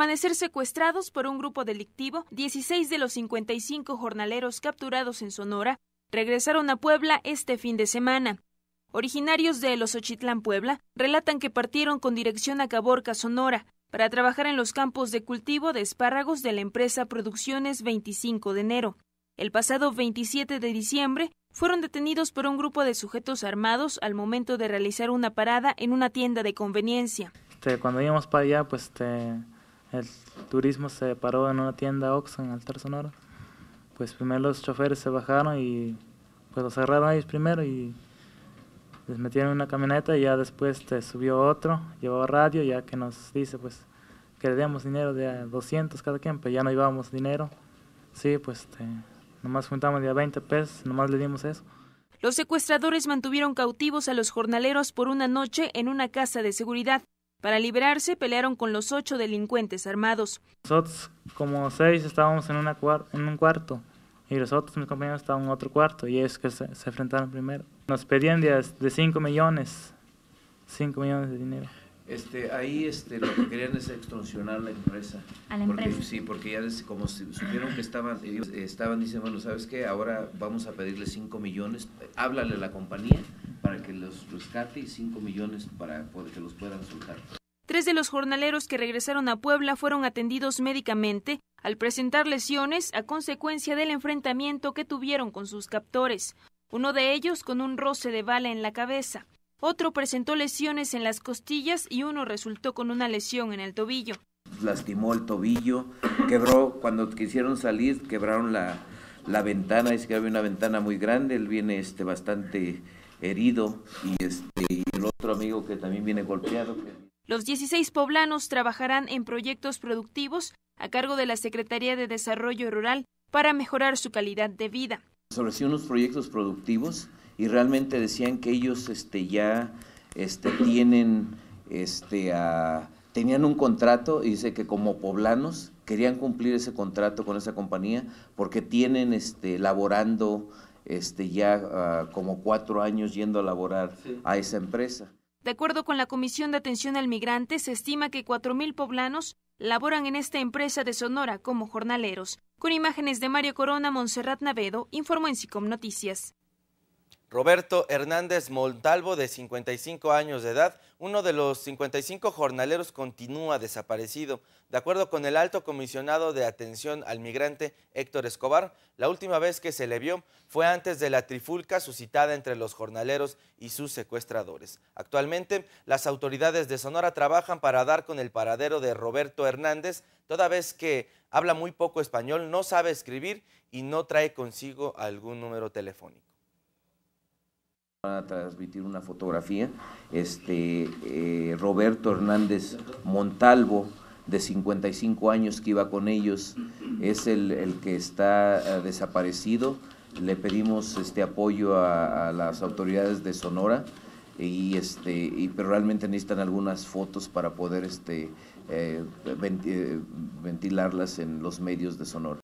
amanecer secuestrados por un grupo delictivo, 16 de los 55 jornaleros capturados en Sonora regresaron a Puebla este fin de semana. Originarios de Los Ochitlán, Puebla, relatan que partieron con dirección a Caborca, Sonora, para trabajar en los campos de cultivo de espárragos de la empresa Producciones 25 de enero. El pasado 27 de diciembre fueron detenidos por un grupo de sujetos armados al momento de realizar una parada en una tienda de conveniencia. Este, cuando íbamos para allá, pues este, el turismo se paró en una tienda Oxxo en Altar Sonora. Pues primero los choferes se bajaron y pues los agarraron ellos primero y les metieron en una camioneta y ya después te este, subió otro, llevaba radio ya que nos dice pues que le demos dinero de 200 cada quien, pero ya no llevábamos dinero. Sí, pues este, nomás juntamos de 20 pesos, nomás le dimos eso. Los secuestradores mantuvieron cautivos a los jornaleros por una noche en una casa de seguridad. Para liberarse pelearon con los ocho delincuentes armados. Nosotros como seis estábamos en, un cuarto y los otros mis compañeros estaban en otro cuarto y es que se, enfrentaron primero. Nos pedían de 5 millones, 5 millones de dinero. Este, ahí este, lo que querían es extorsionar la empresa. A la empresa. Sí, porque ya como supieron que estaban, estaban, dicen, bueno, ¿sabes qué? Ahora vamos a pedirle 5 millones, eh, háblale a la compañía para que los rescate y 5 millones para, que los puedan soltar. Tres de los jornaleros que regresaron a Puebla fueron atendidos médicamente al presentar lesiones a consecuencia del enfrentamiento que tuvieron con sus captores, uno de ellos con un roce de bala en la cabeza, otro presentó lesiones en las costillas y uno resultó con una lesión en el tobillo. Lastimó el tobillo, quebró, cuando quisieron salir quebraron la, ventana, es que había una ventana muy grande, él viene este, bastante herido y, este, el otro amigo que también viene golpeado. Los 16 poblanos trabajarán en proyectos productivos a cargo de la Secretaría de Desarrollo Rural para mejorar su calidad de vida. Sobre unos proyectos productivos y realmente decían que ellos este, ya este, tienen, este, tenían un contrato y dice que como poblanos querían cumplir ese contrato con esa compañía porque tienen este, laborando este, ya ah, como cuatro años yendo a laborar a esa empresa. De acuerdo con la Comisión de Atención al Migrante, se estima que mil poblanos laboran en esta empresa de Sonora como jornaleros. Con imágenes de Mario Corona, Montserrat Navedo, informó en SICOM Noticias. Roberto Hernández Montalvo, de 55 años de edad, uno de los 55 jornaleros continúa desaparecido. De acuerdo con el alto comisionado de atención al migrante Héctor Escobar, la última vez que se le vio fue antes de la trifulca suscitada entre los jornaleros y sus secuestradores. Actualmente, las autoridades de Sonora trabajan para dar con el paradero de Roberto Hernández, toda vez que habla muy poco español, no sabe escribir y no trae consigo algún número telefónico. Van a transmitir una fotografía. Este, eh, Roberto Hernández Montalvo, de 55 años, que iba con ellos, es el, que está eh, desaparecido. Le pedimos este apoyo a, las autoridades de Sonora, y este, pero realmente necesitan algunas fotos para poder este, eh, ventilarlas en los medios de Sonora.